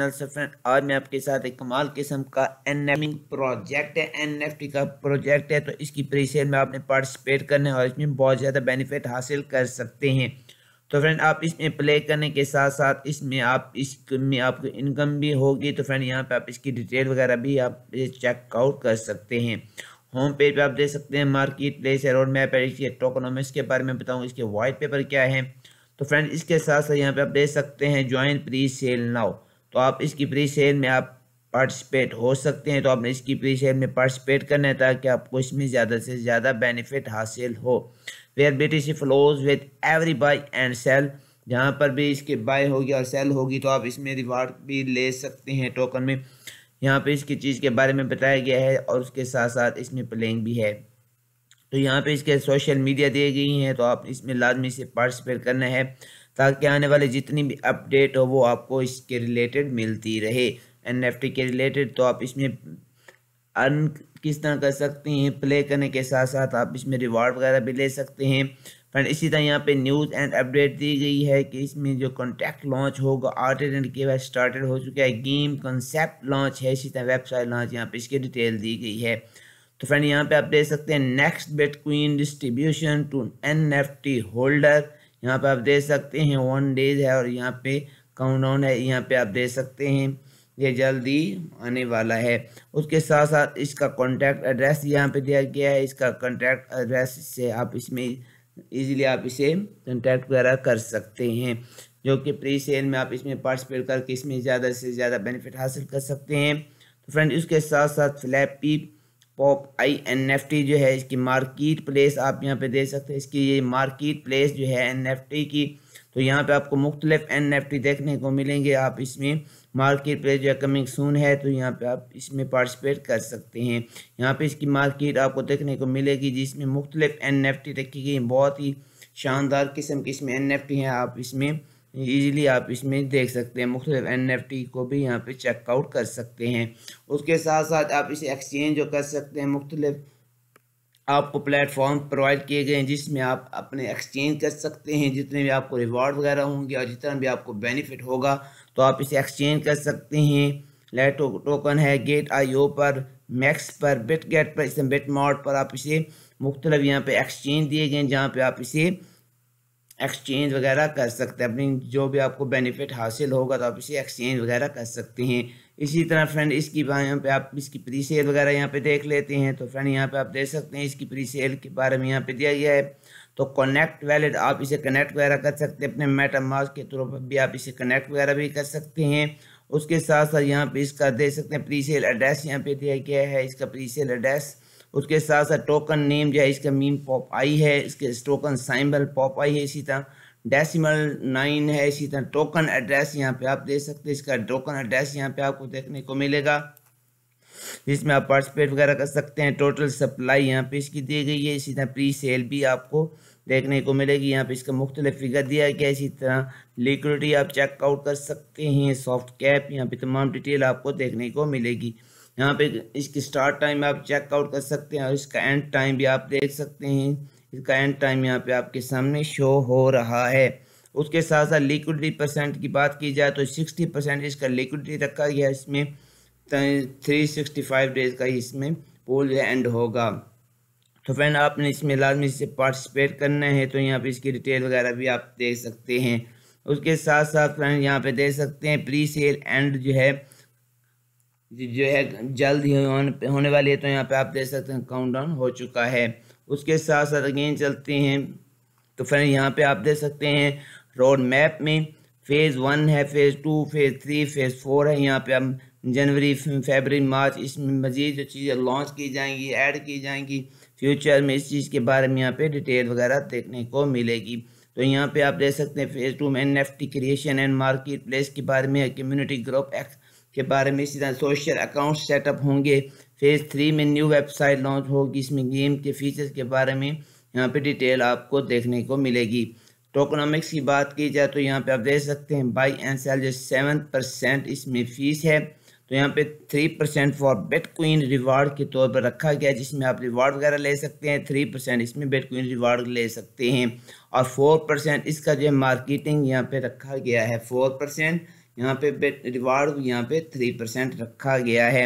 channel से friend आज मैं आपके साथ एक कमाल किस्म का एन प्रोजेक्ट है एन का प्रोजेक्ट है तो इसकी प्रीसेल में आपने पार्टिसिपेट करने और इसमें बहुत ज़्यादा बेनिफिट हासिल कर सकते हैं तो फ्रेंड आप इसमें प्ले करने के साथ साथ इसमें आप इसमें आपको इनकम भी होगी तो फ्रेंड यहाँ पे आप इसकी डिटेल वगैरह भी आप चेकआउट कर सकते हैं होम पेज पर आप देख सकते हैं मार्केट प्लेस है रोड मैप है इसके टोकोनॉमिक्स के बारे में बताऊँ इसके वाइट पेपर क्या है तो फ्रेंड इसके साथ साथ यहाँ पे आप देख सकते हैं ज्वाइन प्री सेल नाउ तो आप इसकी प्री सेल में आप पार्टिसिपेट हो सकते हैं तो आपने इसकी प्री सेल में पार्टिसिपेट करना है ताकि आपको इसमें ज़्यादा से ज़्यादा बेनिफिट हासिल हो where B T C flows with every buy and sell जहाँ पर भी इसके बाय होगी और सेल होगी तो आप इसमें रिवार्ड भी ले सकते हैं टोकन में यहाँ पर इसकी चीज़ के बारे में बताया गया है और उसके साथ साथ इसमें प्लेइंग भी है तो यहाँ पे इसके सोशल मीडिया दिए गई हैं तो आप इसमें लाजमी से पार्टिसिपेट करना है ताकि आने वाले जितनी भी अपडेट हो वो आपको इसके रिलेटेड मिलती रहे एन के रिलेटेड तो आप इसमें अर्न किस तरह कर सकते हैं प्ले करने के साथ साथ आप इसमें रिवार्ड वगैरह भी ले सकते हैं फ्रेंड इसी तरह यहाँ पे न्यूज़ एंड अपडेट दी गई है कि इसमें जो कॉन्टैक्ट लॉन्च होगा आर्ट एंड के बाद स्टार्टेड हो चुका है गेम कंसेप्ट लॉन्च है इसी तरह वेबसाइट लॉन्च यहाँ पे इसकी डिटेल दी गई है तो फ्रेंड यहाँ पे आप देख सकते हैं next bet queen distribution to N holder यहाँ पे आप देख सकते हैं वन डेज है और यहाँ पे डाउन है यहाँ पे आप देख सकते हैं ये जल्दी आने वाला है उसके साथ साथ इसका कॉन्टैक्ट एड्रेस यहाँ पे दिया गया है इसका कॉन्टैक्ट एड्रेस से आप इसमें इजीली आप इसे कॉन्टैक्ट वगैरह कर सकते हैं जो कि प्री सेल में आप इसमें पार्टिसिपेट करके इसमें ज़्यादा से ज़्यादा बेनिफिट हासिल कर सकते हैं तो फ्रेंड इसके साथ साथ flappy pop I N F T जो है इसकी मार्केट प्लेस आप यहाँ पे दे सकते हैं इसकी ये मार्केट प्लेस जो है एन एफ टी की तो यहाँ पे आपको मुख्तलिफ एन एफ टी देखने को मिलेंगे आप इसमें मार्केट प्लेस जो है कमिंग सून है तो यहाँ पे आप इसमें पार्टिसिपेट कर सकते हैं यहाँ पे इसकी मार्केट आपको देखने को मिलेगी जिसमें मुख्तलिफ एन एफ टी रखी गई बहुत ही शानदार किस्म की इसमें एन एफ टी हैं आप इसमें ईजिली आप इसमें देख सकते हैं मुख्तलिफ एन एफ टी को भी यहाँ पर चेकआउट कर सकते हैं उसके साथ साथ आप इसे एक्सचेंज जो कर सकते हैं मुख्तलिफ आपको प्लेटफॉर्म प्रोवाइड किए गए हैं जिसमें आप अपने एक्सचेंज कर सकते हैं जितने भी आपको रिवॉर्ड वगैरह होंगे और जितना भी आपको बेनिफिट होगा तो आप इसे एक्सचेंज कर सकते हैं लेटो टोकन है गेट आईओ पर मैक्स पर बिट गेट पर इसमें बिट मॉड पर आप इसे मुख्तलिफ यहाँ पे एक्सचेंज दिए गए हैं जहाँ पे आप इसे एक्सचेंज वगैरह कर सकते हैं अपनी जो भी आपको बेनिफिट हासिल होगा तो आप इसे एक्सचेंज वगैरह कर सकते हैं इसी तरह फ्रेंड इसकी यहाँ पे आप इसकी प्री सेल वगैरह यहाँ पे देख लेते हैं तो फ्रेंड यहाँ पे आप देख सकते हैं इसकी प्री सेल के बारे में यहाँ पे दिया गया है तो कनेक्ट वैलेट आप इसे कनेक्ट वगैरह कर सकते हैं अपने मेटामास के थ्रू भी आप इसे कनेक्ट वगैरह भी कर सकते हैं उसके साथ साथ यहाँ पे इसका देख सकते हैं प्री सेल एड्रेस यहाँ पे दिया गया है इसका प्री सेल एड्रेस उसके साथ साथ टोकन नेम जो है इसका मीन पॉप आई है इसके टोकन साइम्बल पॉप आई है इसी तरह डेसिमल नाइन है इसी तरह टोकन एड्रेस यहाँ पे आप दे सकते हैं इसका टोकन एड्रेस यहाँ पे आपको देखने को मिलेगा जिसमें आप पार्टिसिपेट वगैरह कर सकते हैं टोटल सप्लाई यहाँ पे इसकी दी गई है इसी तरह प्री सेल भी आपको देखने को मिलेगी यहाँ पे इसका मुख्तलिफ फिगर दिया गया इसी तरह लिक्विडिटी आप चेकआउट कर सकते हैं सॉफ्ट कैप यहाँ पे तमाम डिटेल आपको देखने को मिलेगी यहाँ पे इसकी स्टार्ट टाइम आप चेकआउट कर सकते हैं और इसका एंड टाइम भी आप देख सकते हैं इसका एंड टाइम यहाँ पे आपके सामने शो हो रहा है उसके साथ साथ लिक्विडिटी परसेंट की बात की जाए तो सिक्सटी परसेंट इसका लिक्विडिटी रखा गया है इसमें थ्री सिक्सटी फाइव डेज का ही इसमें पोल एंड होगा तो फ्रेंड आपने इसमें लाजमी से पार्टिसिपेट करना है तो यहाँ पर इसकी डिटेल वगैरह भी आप देख सकते हैं उसके साथ साथ फ्रेंड यहाँ पर देख सकते हैं प्री सेल एंड जो है जो है जल्द ही होने वाली है तो यहाँ पे आप देख सकते हैं काउंट डाउन हो चुका है उसके साथ साथ अगेन चलते हैं तो फिर यहाँ पे आप देख सकते हैं रोड मैप में फेज़ वन है phase two phase three phase four है यहाँ पे हम जनवरी फेबरी मार्च इसमें मज़ीद जो चीज़ें लॉन्च की जाएंगी ऐड की जाएंगी फ्यूचर में इस चीज़ के बारे में यहाँ पे डिटेल वगैरह देखने को मिलेगी तो यहाँ पे आप देख सकते हैं फेज़ टू में N F T creation and market place के बारे में कम्युनिटी ग्रुप एक्स के बारे में इसी तरह सोशल अकाउंट सेटअप होंगे फेज़ थ्री में न्यू वेबसाइट लॉन्च होगी इसमें गेम के फीचर्स के बारे में यहाँ पे डिटेल आपको देखने को मिलेगी टोकनॉमिक्स की बात की जाए तो यहाँ पे आप देख सकते हैं बाई एंड सेल जो सेवन परसेंट इसमें फ़ीस है तो यहाँ पे three percent for bet queen reward के तौर पर रखा गया जिसमें आप रिवार्ड वगैरह ले सकते हैं थ्री परसेंट इसमें बेट क्वीन रिवार्ड ले सकते हैं और फोर परसेंट इसका जो है मार्केटिंग यहाँ पे रखा गया है फोर परसेंट यहाँ पे रिवार्ड यहाँ पे थ्री परसेंट रखा गया है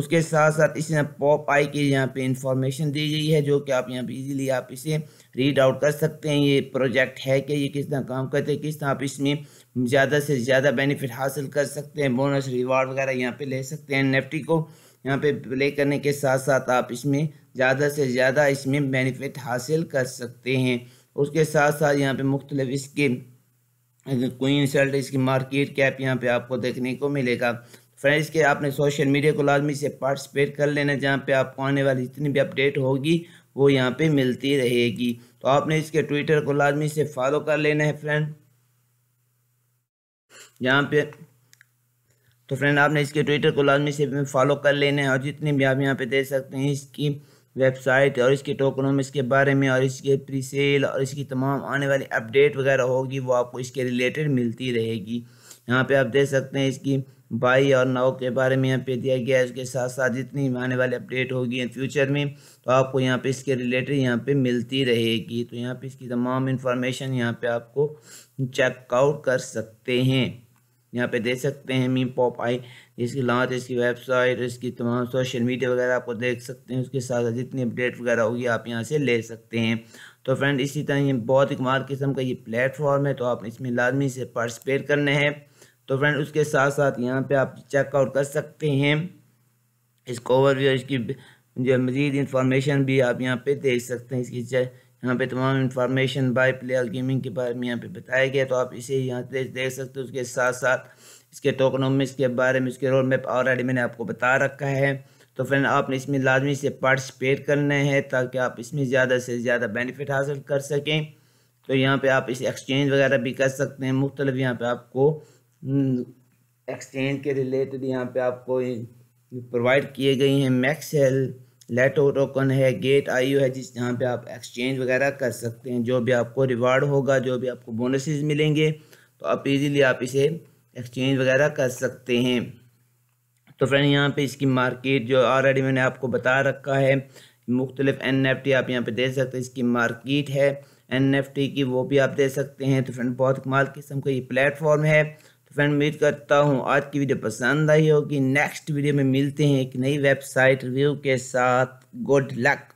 उसके साथ साथ इसने पॉप आई की यहाँ पे इंफॉर्मेशन दी गई है जो कि आप यहाँ पे इजीली आप इसे रीड आउट कर सकते हैं ये प्रोजेक्ट है कि ये किस तरह काम करते हैं किस तरह आप इसमें ज़्यादा से ज़्यादा बेनिफिट हासिल कर सकते हैं बोनस रिवार्ड वगैरह यहाँ पे ले सकते हैं निफ्टी को यहाँ पे प्ले करने के साथ साथ आप इसमें ज़्यादा से ज़्यादा इसमें बेनिफिट हासिल कर सकते हैं उसके साथ साथ यहाँ पे मुख्तलिफ इसके कोई इंसल्ट इसकी मार्केट कैप यहाँ पे आपको देखने को मिलेगा फ्रेंड्स के आपने सोशल मीडिया को लाजमी से पार्टिसिपेट कर लेना जहाँ पे आपको आने वाली जितनी भी अपडेट होगी वो यहाँ पे मिलती रहेगी तो आपने इसके ट्विटर को लाजमी से फॉलो कर लेना है फ्रेंड यहाँ पे तो फ्रेंड आपने इसके ट्विटर को लाजमी से फॉलो कर लेना है और जितनी भी आप यहाँ पे दे सकते हैं इसकी वेबसाइट और इसके टोकनोमिक्स के बारे में और इसके प्री सेल और इसकी तमाम आने वाली अपडेट वगैरह होगी वो आपको इसके रिलेटेड मिलती रहेगी यहाँ पे आप देख सकते हैं इसकी बाई और नाव के बारे में यहाँ पे दिया गया है उसके साथ साथ जितनी आने वाली अपडेट होगी इन फ्यूचर में तो आपको यहाँ पे इसके रिलेटेड यहाँ पे मिलती रहेगी तो यहाँ पे इसकी तमाम इन्फॉर्मेशन यहाँ पे आपको चेकआउट कर सकते हैं यहाँ पे देख सकते हैं मीम पॉप आई इसकी लॉन्च इसकी वेबसाइट इसकी तमाम सोशल मीडिया वगैरह आपको देख सकते हैं उसके साथ जितनी अपडेट वगैरह होगी आप यहाँ से ले सकते हैं तो फ्रेंड इसी तरह ये बहुत ही कमाल किस्म का ये प्लेटफॉर्म है तो आप इसमें लाजमी से पार्टिसपेट करना है तो फ्रेंड उसके साथ साथ यहाँ पर आप चेकआउट कर सकते हैं इसको ओवरव्यू इसकी जो मज़ीद इंफॉर्मेशन भी आप यहाँ पर देख सकते हैं इसकी यहाँ पे तमाम information by play all gaming के बारे में यहाँ पे बताया गया तो आप इसे यहाँ से देख सकते हो उसके साथ साथ इसके टोकनोमिक्स के बारे में इसके रोड मैप ऑलरेडी मैंने आपको बता रखा है तो फ्रेंड आपने इसमें लाजमी से पार्टिसिपेट करना है ताकि आप इसमें ज़्यादा से ज़्यादा बेनिफिट हासिल कर सकें तो यहाँ पे आप इसे एक्सचेंज वगैरह भी कर सकते हैं मुख्तलिफ यहाँ पे आपको एक्सचेंज हम्म, के रिलेटेड यहाँ पे आपको प्रोवाइड किए गए हैं मैक्सेल लेट टोकन है गेट आई है जिस जहाँ पे आप एक्सचेंज वगैरह कर सकते हैं जो भी आपको रिवार्ड होगा जो भी आपको बोनसेस मिलेंगे तो आप इजीली आप इसे एक्सचेंज वगैरह कर सकते हैं तो फ्रेंड यहाँ पे इसकी मार्केट जो ऑलरेडी मैंने आपको बता रखा है मुख्तलिफ एन एफ टी आप यहाँ पे दे सकते हैं इसकी मार्किट है एन एफ टी की वो भी आप दे सकते हैं तो फ्रेंड बहुत कमाल किस्म का ये प्लेटफॉर्म है फ्रेंड उम्मीद करता हूँ आज की वीडियो पसंद आई होगी नेक्स्ट वीडियो में मिलते हैं एक नई वेबसाइट रिव्यू के साथ गुड लक